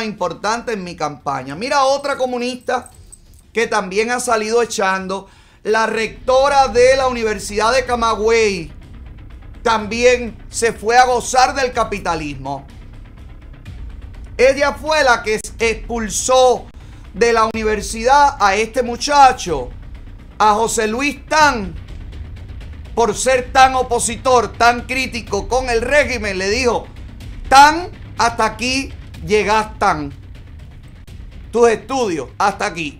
importante en mi campaña. Mira otra comunista que también ha salido echando. La rectora de la Universidad de Camagüey también se fue a gozar del capitalismo. Ella fue la que expulsó de la universidad a este muchacho, a José Luis Tan, por ser tan opositor, tan crítico con el régimen. Le dijo, Tan, hasta aquí llegaste tus estudios hasta aquí.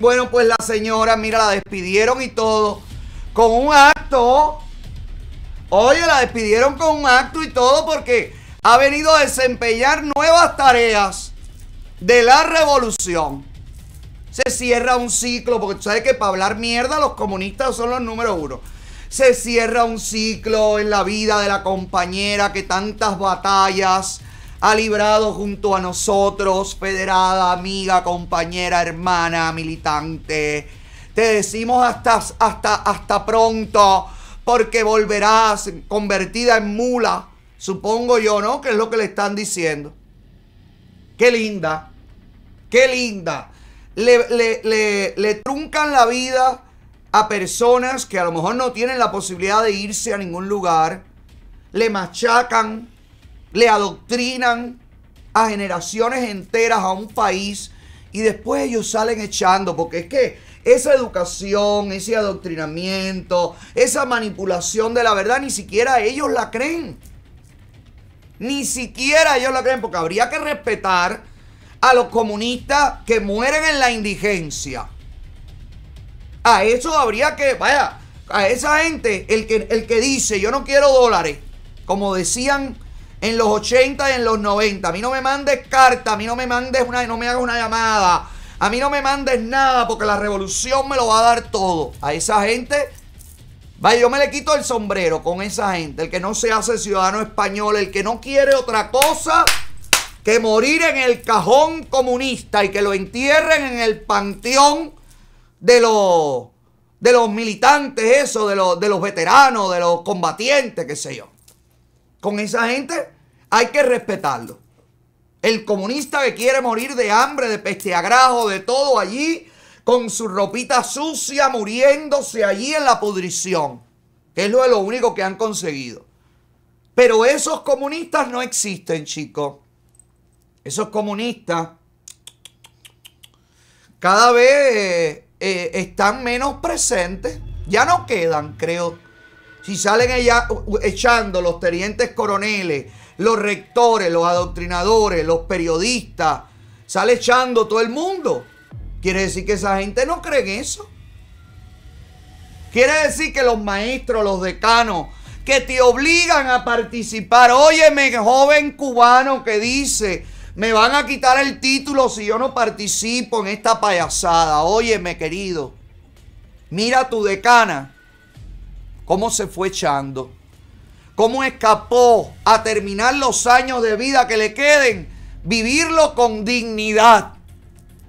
Bueno, pues la señora, mira, la despidieron y todo. Con un acto. Oye, la despidieron con un acto y todo porque ha venido a desempeñar nuevas tareas de la revolución. Se cierra un ciclo, porque tú sabes que para hablar mierda los comunistas son los número uno. Se cierra un ciclo en la vida de la compañera que tantas batallas ha librado junto a nosotros, federada, amiga, compañera, hermana, militante. Te decimos hasta, hasta, hasta pronto, porque volverás convertida en mula, supongo yo, ¿no? Que es lo que le están diciendo. Qué linda, qué linda. le, le, le truncan la vida a personas que a lo mejor no tienen la posibilidad de irse a ningún lugar, le machacan le adoctrinan a generaciones enteras a un país y después ellos salen echando, porque es que esa educación, ese adoctrinamiento, esa manipulación de la verdad, ni siquiera ellos la creen. Ni siquiera ellos la creen, porque habría que respetar a los comunistas que mueren en la indigencia. A eso habría que, vaya, a esa gente, el que, el que dice, yo no quiero dólares, como decían en los 80 y en los 90. A mí no me mandes carta, a mí no me mandes una, no me hagas una llamada, a mí no me mandes nada porque la revolución me lo va a dar todo. A esa gente, vaya, yo me le quito el sombrero con esa gente, el que no se hace ciudadano español, el que no quiere otra cosa que morir en el cajón comunista y que lo entierren en el panteón de los de los militantes, eso, de los, de los veteranos, de los combatientes, qué sé yo. Con esa gente hay que respetarlo. El comunista que quiere morir de hambre, de pesteagrajo, de todo allí, con su ropita sucia, muriéndose allí en la pudrición, que es lo, lo único que han conseguido. Pero esos comunistas no existen, chicos. Esos comunistas cada vez eh, eh, están menos presentes. Ya no quedan, creo si salen allá echando los tenientes coroneles, los rectores, los adoctrinadores, los periodistas, sale echando todo el mundo. Quiere decir que esa gente no cree en eso. Quiere decir que los maestros, los decanos, que te obligan a participar. Óyeme, joven cubano que dice, me van a quitar el título si yo no participo en esta payasada. Óyeme, querido. Mira tu decana cómo se fue echando, cómo escapó a terminar los años de vida que le queden, vivirlo con dignidad,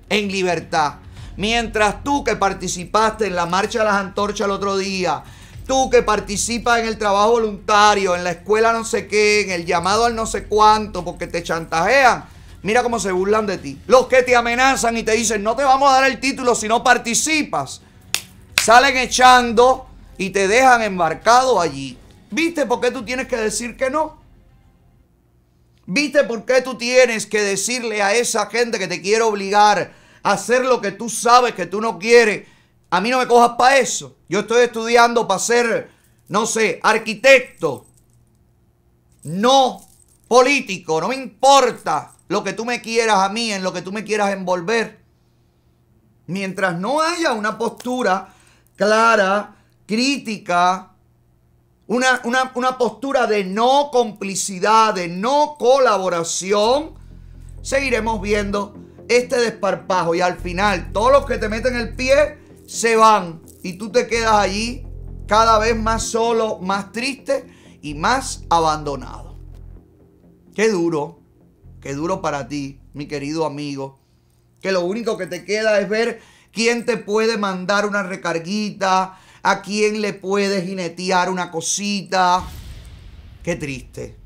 en libertad. Mientras tú que participaste en la marcha de las antorchas el otro día, tú que participas en el trabajo voluntario, en la escuela no sé qué, en el llamado al no sé cuánto, porque te chantajean, mira cómo se burlan de ti. Los que te amenazan y te dicen, no te vamos a dar el título si no participas, salen echando y te dejan embarcado allí. ¿Viste por qué tú tienes que decir que no? ¿Viste por qué tú tienes que decirle a esa gente que te quiere obligar a hacer lo que tú sabes que tú no quieres? A mí no me cojas para eso. Yo estoy estudiando para ser, no sé, arquitecto. No político. No me importa lo que tú me quieras a mí, en lo que tú me quieras envolver. Mientras no haya una postura clara, crítica, una, postura de no complicidad, de no colaboración, seguiremos viendo este desparpajo y al final todos los que te meten el pie se van y tú te quedas allí cada vez más solo, más triste y más abandonado. Qué duro, qué duro para ti, mi querido amigo, que lo único que te queda es ver quién te puede mandar una recarguita, a quién le puede jinetear una cosita. Qué triste,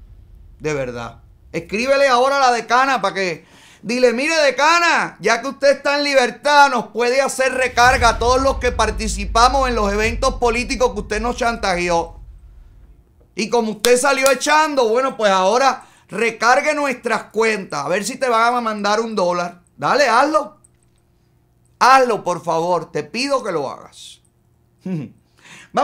de verdad. Escríbele ahora a la decana para que... Dile, mire decana, ya que usted está en libertad, nos puede hacer recarga a todos los que participamos en los eventos políticos que usted nos chantajeó. Y como usted salió echando, bueno, pues ahora recargue nuestras cuentas. A ver si te van a mandar un dólar. Dale, hazlo. Hazlo, por favor. Te pido que lo hagas. Hmm.